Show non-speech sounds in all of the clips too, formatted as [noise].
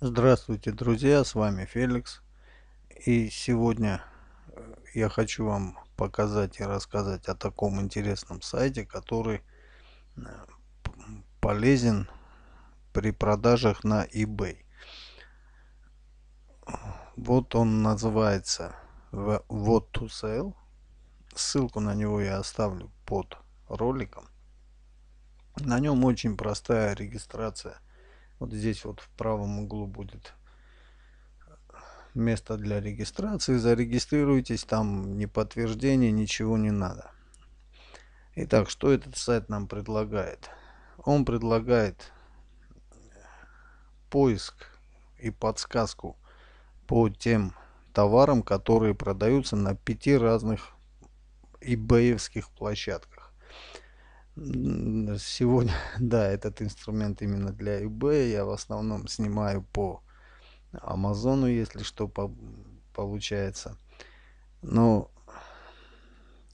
Здравствуйте, друзья, с вами Феликс. И сегодня э, я хочу вам показать и рассказать о таком интересном сайте, который э, полезен при продажах на eBay. Вот он называется What to Sell. Ссылку на него я оставлю под роликом. На нем очень простая регистрация вот здесь вот в правом углу будет э, место для регистрации. Зарегистрируйтесь, там ни подтверждение ничего не надо. Итак, что этот сайт нам предлагает? Он предлагает э, поиск и подсказку по тем товарам, которые продаются на пяти разных ebay площадках сегодня, [laughs] да, этот инструмент именно для eBay. Я в основном снимаю по Амазону, если что по, получается. Но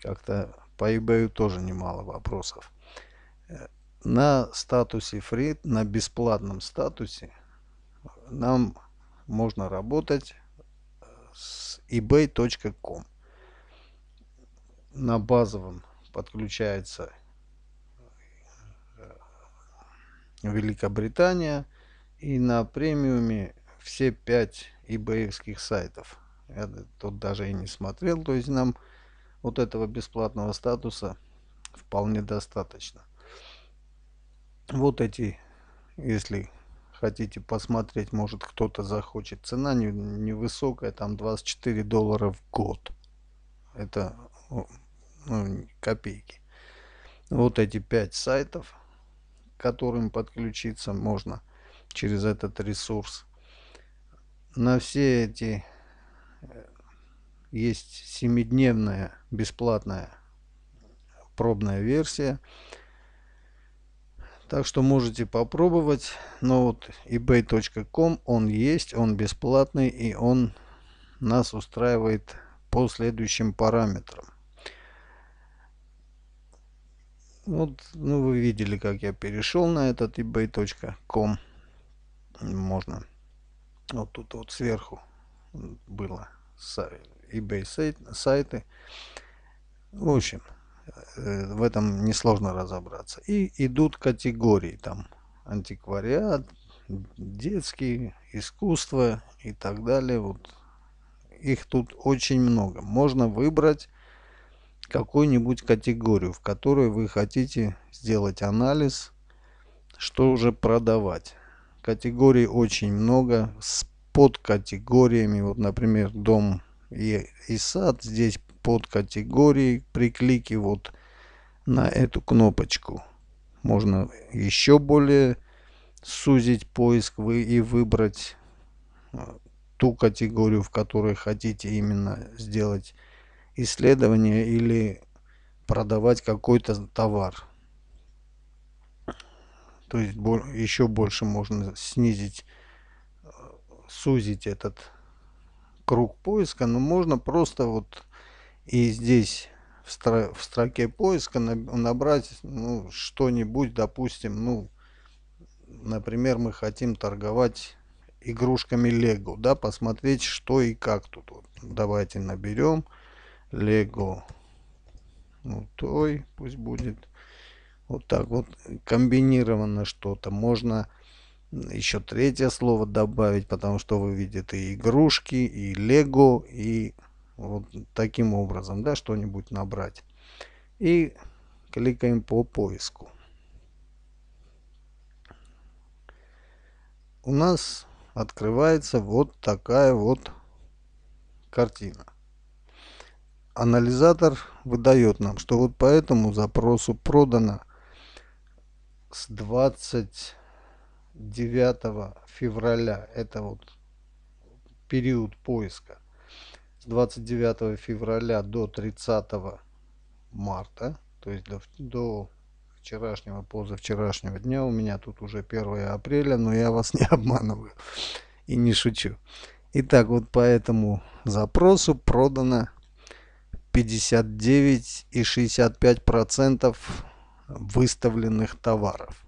как-то по eBay тоже немало вопросов. Э, на статусе free, на бесплатном статусе нам можно работать э, с ebay.com. На базовом подключается Великобритания и на премиуме все пять eBayских сайтов. Я тут даже и не смотрел, то есть нам вот этого бесплатного статуса вполне достаточно. Вот эти, если хотите посмотреть, может кто-то захочет. Цена невысокая, не там 24 доллара в год. Это ну, копейки. Вот эти пять сайтов которым подключиться можно через этот ресурс. На все эти э, есть семидневная бесплатная пробная версия. Так что можете попробовать. Но вот ebay.com он есть, он бесплатный и он нас устраивает по следующим параметрам. Вот, ну вы видели, как я перешел на этот ebay.com. Можно. Вот тут вот сверху было eBay сайты. В общем, э, в этом несложно разобраться. И идут категории там антиквариат, детские, искусство и так далее. Вот их тут очень много. Можно выбрать какую-нибудь категорию, в которой вы хотите сделать анализ, что уже продавать. Категорий очень много с подкатегориями. Вот, например, дом и, и сад. Здесь под категорией. При клике вот на эту кнопочку можно еще более сузить поиск вы и выбрать э, ту категорию, в которой хотите именно сделать исследование или продавать какой-то товар. То есть еще больше можно снизить, сузить этот круг поиска, но можно просто вот и здесь в, в строке поиска набрать ну, что-нибудь, допустим, ну, например, мы хотим торговать игрушками Лего, да, посмотреть, что и как тут. Вот, давайте наберем Лего. Ну, той пусть будет. Вот так вот комбинировано что-то. Можно еще третье слово добавить, потому что вы видите и игрушки, и лего, и вот таким образом, да, что-нибудь набрать. И кликаем по поиску. У нас открывается вот такая вот картина анализатор выдает нам, что вот по этому запросу продано с 29 февраля, это вот период поиска, с 29 февраля до 30 марта, то есть до, до вчерашнего, позавчерашнего дня, у меня тут уже 1 апреля, но я вас [laughs] не обманываю и не шучу. Итак, вот по этому запросу продано 59,65% выставленных товаров.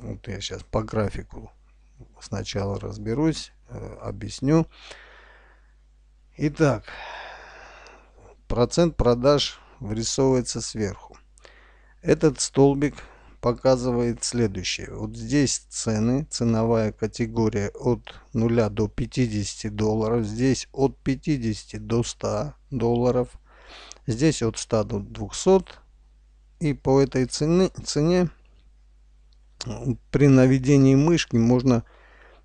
Вот я сейчас по графику сначала разберусь, э, объясню. Итак, процент продаж врисовывается сверху. Этот столбик показывает следующее. Вот здесь цены, ценовая категория от 0 до 50 долларов, здесь от 50 до 100 долларов – Здесь от 100 до 200. И по этой цене, цене при наведении мышки можно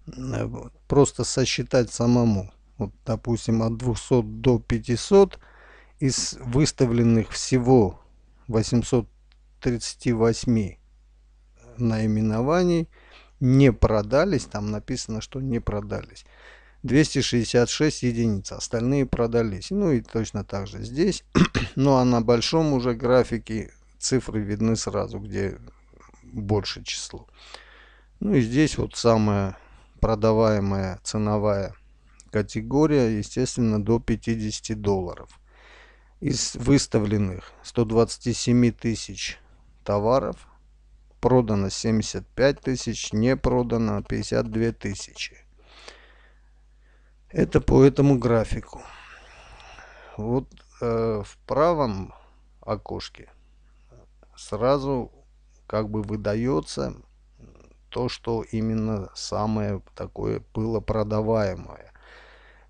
э, просто сосчитать самому. Вот, допустим, от 200 до 500 из выставленных всего 838 наименований не продались. Там написано, что не продались. 266 единиц, остальные продались. Ну и точно так же здесь. [clears throat] ну а на большом уже графике цифры видны сразу, где больше число. Ну и здесь вот самая продаваемая ценовая категория, естественно, до 50 долларов. Из выставленных 127 тысяч товаров продано 75 тысяч, не продано 52 тысячи. Это по этому графику. Вот э, в правом окошке сразу как бы выдается то, что именно самое такое было продаваемое.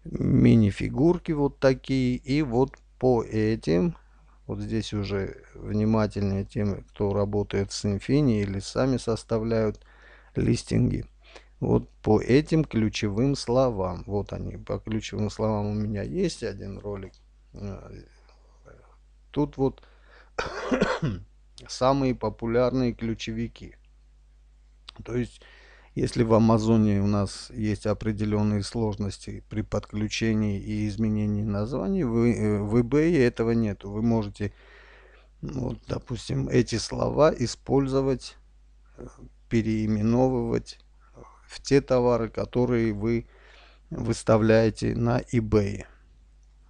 Мини-фигурки вот такие. И вот по этим, вот здесь уже внимательнее тем, кто работает с Infini или сами составляют листинги вот по этим ключевым словам. Вот они, по ключевым словам у меня есть один ролик. Э, тут вот [coughs] самые популярные ключевики. То есть, если в Амазоне у нас есть определенные сложности при подключении и изменении названий, в, э, в eBay этого нет. Вы можете, ну вот, допустим, эти слова использовать, э, переименовывать в те товары, которые вы выставляете на eBay.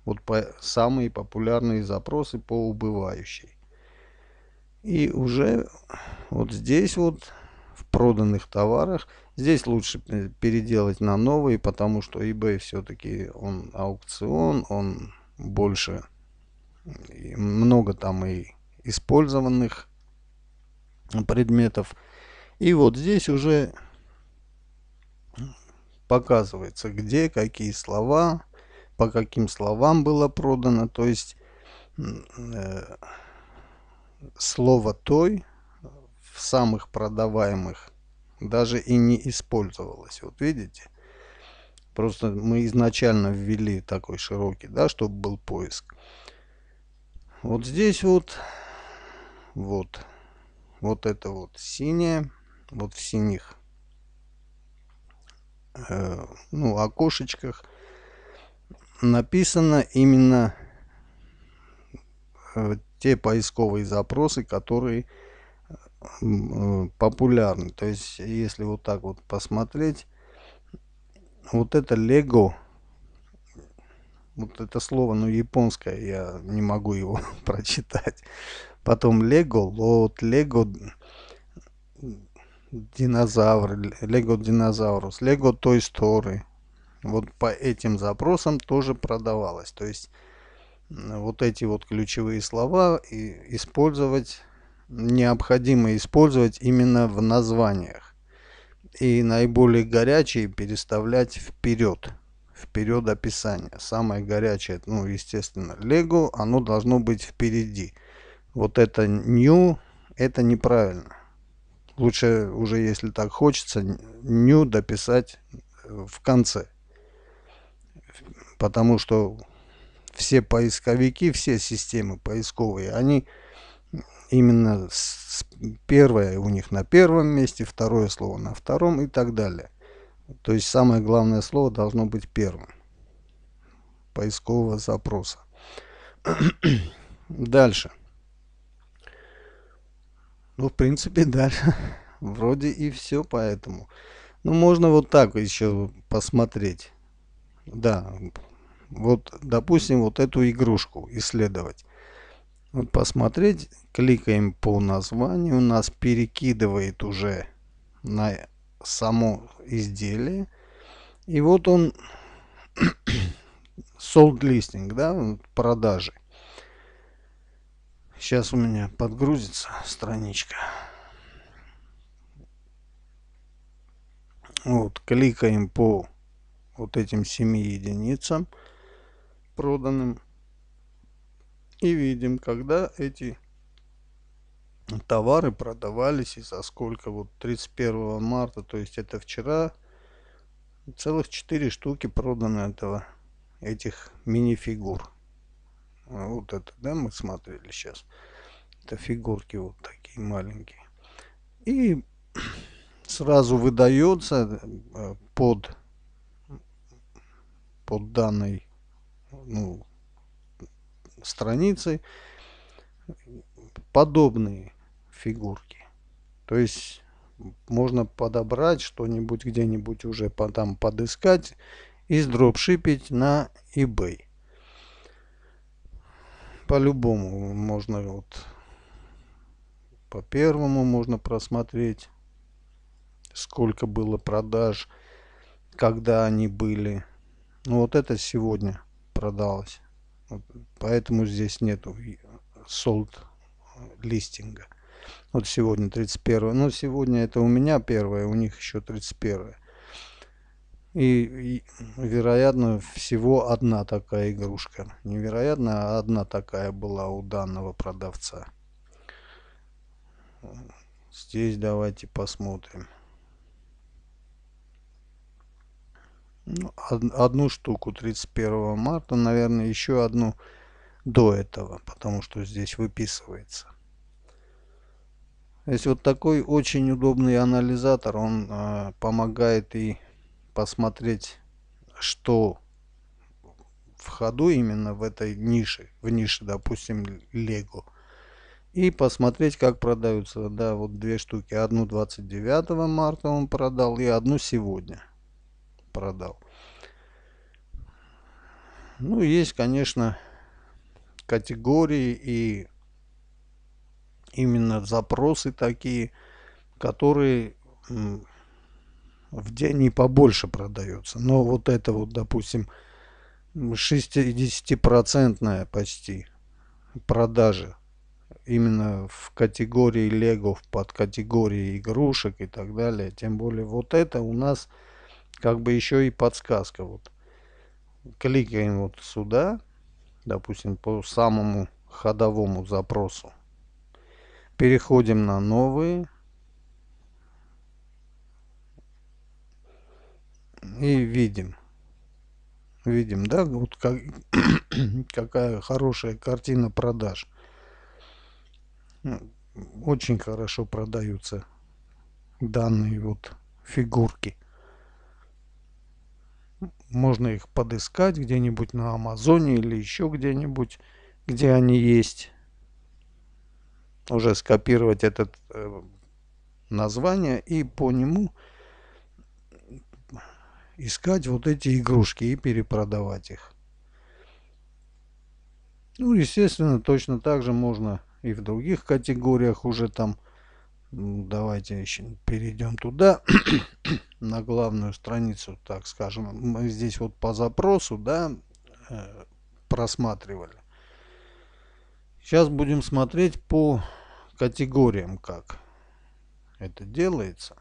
Вот по, самые популярные запросы по убывающей. И уже вот здесь вот в проданных товарах, здесь лучше переделать на новые, потому что eBay все-таки он аукцион, он больше, много там и использованных предметов. И вот здесь уже показывается, где какие слова, по каким словам было продано. То есть э, слово «той» в самых продаваемых даже и не использовалось. Вот видите? Просто мы изначально ввели такой широкий, да, чтобы был поиск. Вот здесь вот, вот, вот это вот синее, вот в синих Э, ну, окошечках написано именно э, те поисковые запросы, которые э, популярны. То есть, если вот так вот посмотреть, вот это Lego, вот это слово, ну, японское, я не могу его [laughs] прочитать. Потом Lego, вот Lego динозавры, Лего Динозаврус, Лего Той Story. Вот по этим запросам тоже продавалось. То есть вот эти вот ключевые слова и использовать необходимо использовать именно в названиях и наиболее горячие переставлять вперед вперед описание самое горячее ну естественно лего оно должно быть впереди вот это new это неправильно Лучше уже, если так хочется, ню дописать э, в конце. Потому что все поисковики, все системы поисковые, они именно с, первое у них на первом месте, второе слово на втором и так далее. То есть самое главное слово должно быть первым поискового запроса. [clears throat] Дальше. Ну, в принципе, [laughs] дальше вроде и все поэтому. Ну, можно вот так еще посмотреть. Да, вот, допустим, вот эту игрушку исследовать. Вот посмотреть, кликаем по названию, нас перекидывает уже на само изделие. И вот он [coughs] sold listing, да, продажи. Сейчас у меня подгрузится страничка. Вот, кликаем по вот этим 7 единицам проданным. И видим, когда эти товары продавались и за сколько. Вот 31 марта, то есть это вчера, целых 4 штуки продано этого, этих мини-фигур. А вот это, да, мы смотрели сейчас. Это фигурки вот такие маленькие. И [clears throat] сразу выдается э, под, под данной ну, страницей подобные фигурки. То есть можно подобрать что-нибудь где-нибудь уже потом подыскать и сдропшипить на eBay по-любому можно вот по первому можно просмотреть сколько было продаж когда они были ну, вот это сегодня продалось вот, поэтому здесь нету sold листинга вот сегодня 31 но ну, сегодня это у меня первое у них еще 31 и, и, вероятно, всего одна такая игрушка. Невероятно, а одна такая была у данного продавца. Здесь давайте посмотрим. Ну, одну штуку 31 марта, наверное, еще одну до этого, потому что здесь выписывается. То есть вот такой очень удобный анализатор, он э, помогает и посмотреть, что в ходу именно в этой нише, в нише, допустим, Лего. И посмотреть, как продаются. Да, вот две штуки. Одну 29 марта он продал и одну сегодня продал. Ну, есть, конечно, категории и именно запросы такие, которые в день и побольше продается. Но вот это вот, допустим, 60-процентная почти продажа именно в категории лего, в подкатегории игрушек и так далее. Тем более вот это у нас как бы еще и подсказка. Вот кликаем вот сюда, допустим, по самому ходовому запросу. Переходим на новые и видим видим да вот как, [clears throat] какая хорошая картина продаж ну, очень хорошо продаются данные вот фигурки можно их подыскать где-нибудь на амазоне или еще где-нибудь где они есть уже скопировать этот э, название и по нему искать вот эти игрушки и перепродавать их. Ну, естественно, точно так же можно и в других категориях уже там. Давайте еще перейдем туда, [coughs] на главную страницу, так скажем. Мы здесь вот по запросу, да, э, просматривали. Сейчас будем смотреть по категориям, как это делается.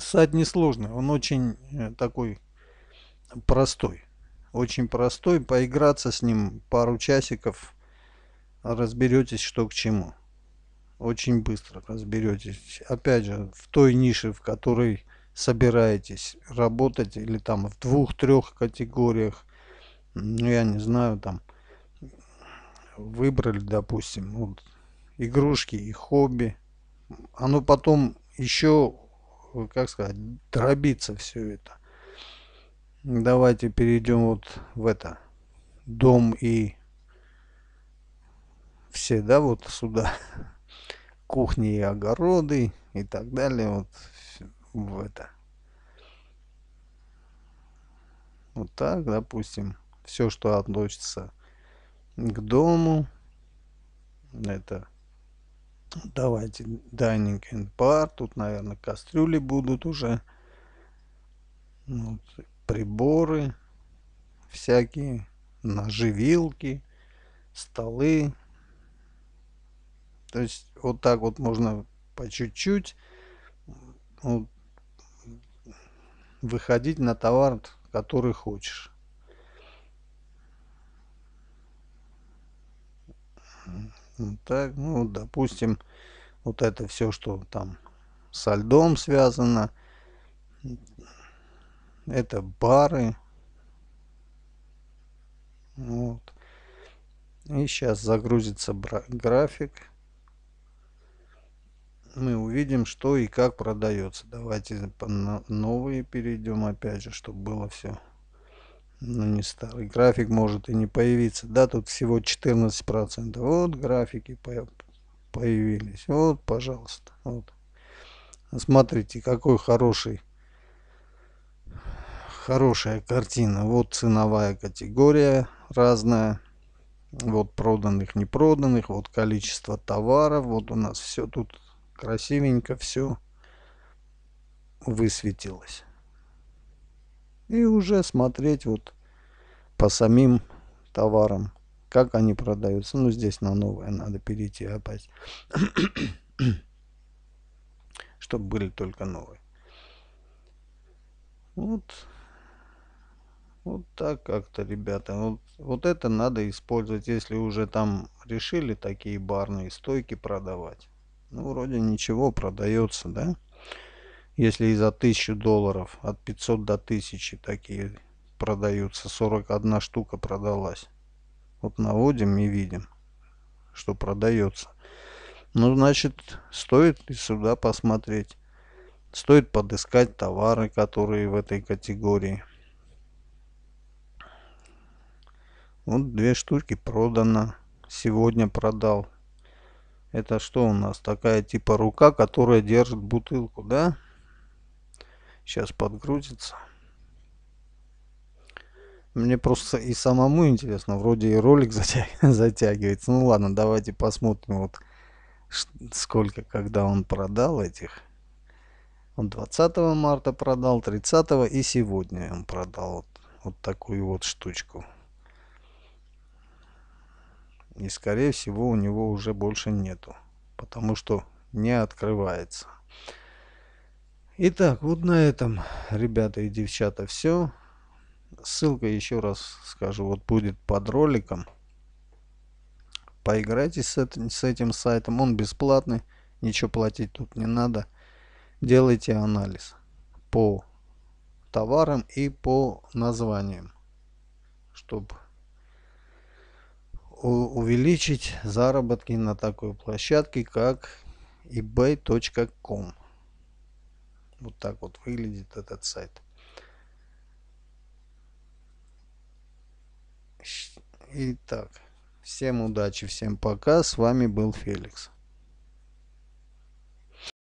Сад несложный, он очень э, такой простой. Очень простой, поиграться с ним пару часиков, разберетесь что к чему. Очень быстро разберетесь. Опять же, в той нише, в которой собираетесь работать, или там в двух-трех категориях, ну я не знаю, там выбрали, допустим, вот, игрушки и хобби. Оно потом еще как сказать, дробится все это. Давайте перейдем вот в это. Дом и все, да, вот сюда. [laughs] Кухни и огороды и так далее. Вот в это. Вот так, допустим. Все, что относится к дому. Это Давайте Dining and Bar. Тут, наверное, кастрюли будут уже. Вот, приборы всякие, ножи, вилки, столы. То есть вот так вот можно по чуть-чуть вот, выходить на товар, который хочешь. Вот ну, так, ну, допустим, вот это все, что там со льдом связано. Это бары. Вот. И сейчас загрузится график. Мы увидим, что и как продается. Давайте на новые перейдем опять же, чтобы было все ну не старый график может и не появиться. Да, тут всего 14%. Вот графики появились. Вот, пожалуйста. Вот. Смотрите, какой хороший хорошая картина. Вот ценовая категория разная. Вот проданных, не проданных. Вот количество товаров. Вот у нас все тут красивенько все высветилось. И уже смотреть вот по самим товарам, как они продаются. Ну, здесь на новое надо перейти опять, [coughs] чтобы были только новые. Вот, вот так как-то, ребята. Вот, вот это надо использовать, если уже там решили такие барные стойки продавать. Ну, вроде ничего продается, да? Если и за 1000 долларов, от 500 до 1000 такие продаются, 41 штука продалась. Вот наводим и видим, что продается. Ну, значит, стоит и сюда посмотреть. Стоит подыскать товары, которые в этой категории. Вот две штуки продано. Сегодня продал. Это что у нас? Такая типа рука, которая держит бутылку, да? Сейчас подгрузится. Мне просто и самому интересно, вроде и ролик [laughs] затягивается. Ну ладно, давайте посмотрим, вот сколько, когда он продал этих. Он 20 марта продал, 30 и сегодня он продал вот, вот такую вот штучку. И скорее всего у него уже больше нету, потому что не открывается. Итак, вот на этом, ребята и девчата, все. Ссылка, еще раз скажу, вот будет под роликом. Поиграйте с этим, с этим сайтом, он бесплатный, ничего платить тут не надо. Делайте анализ по товарам и по названиям, чтобы увеличить заработки на такой площадке, как ebay.com. Вот так вот выглядит этот сайт. Итак, всем удачи, всем пока. С вами был Феликс.